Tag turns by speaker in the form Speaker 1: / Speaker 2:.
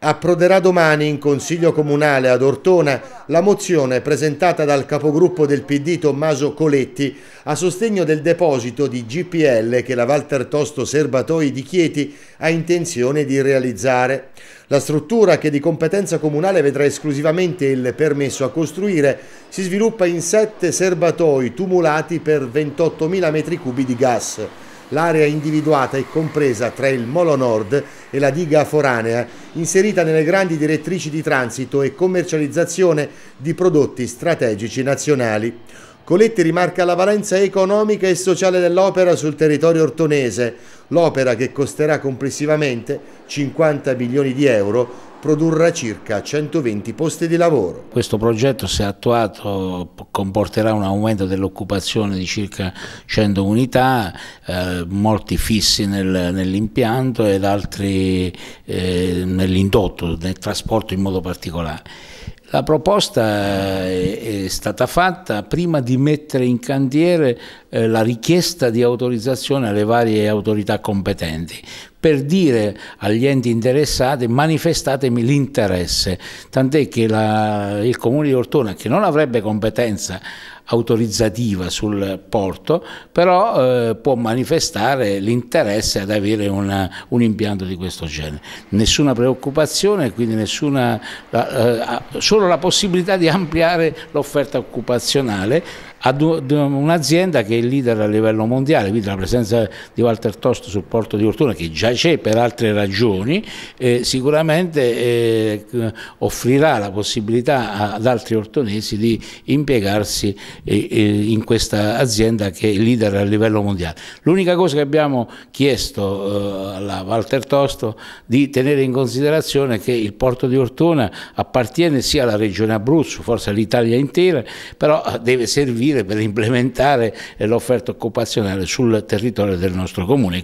Speaker 1: Approderà domani in Consiglio Comunale ad Ortona la mozione presentata dal capogruppo del PD Tommaso Coletti a sostegno del deposito di GPL che la Walter Tosto Serbatoi di Chieti ha intenzione di realizzare. La struttura, che di competenza comunale vedrà esclusivamente il permesso a costruire, si sviluppa in sette serbatoi tumulati per 28.000 metri cubi di gas. L'area individuata è compresa tra il Molo Nord e la diga foranea, inserita nelle grandi direttrici di transito e commercializzazione di prodotti strategici nazionali. Coletti rimarca la valenza economica e sociale dell'opera sul territorio ortonese, l'opera che costerà complessivamente 50 milioni di euro produrrà circa 120 posti di lavoro.
Speaker 2: Questo progetto se attuato comporterà un aumento dell'occupazione di circa 100 unità, eh, molti fissi nel, nell'impianto ed altri eh, nell'indotto, nel trasporto in modo particolare. La proposta eh, è, stata fatta prima di mettere in cantiere eh, la richiesta di autorizzazione alle varie autorità competenti per dire agli enti interessati manifestatemi l'interesse, tant'è che la, il comune di Ortona, che non avrebbe competenza autorizzativa sul porto, però eh, può manifestare l'interesse ad avere una, un impianto di questo genere. Nessuna preoccupazione, quindi nessuna, eh, solo la possibilità di ampliare l'offerta occupazionale ad un'azienda che è leader a livello mondiale, quindi la presenza di Walter Tost sul porto di Ortona, che già c'è per altre ragioni, eh, sicuramente eh, offrirà la possibilità ad altri ortonesi di impiegarsi eh, eh, in questa azienda che è leader a livello mondiale. L'unica cosa che abbiamo chiesto eh, alla Walter Tosto di tenere in considerazione è che il porto di Ortona appartiene sia alla regione Abruzzo, forse all'Italia intera, però eh, deve servire dire, per implementare l'offerta occupazionale sul territorio
Speaker 1: del nostro comune.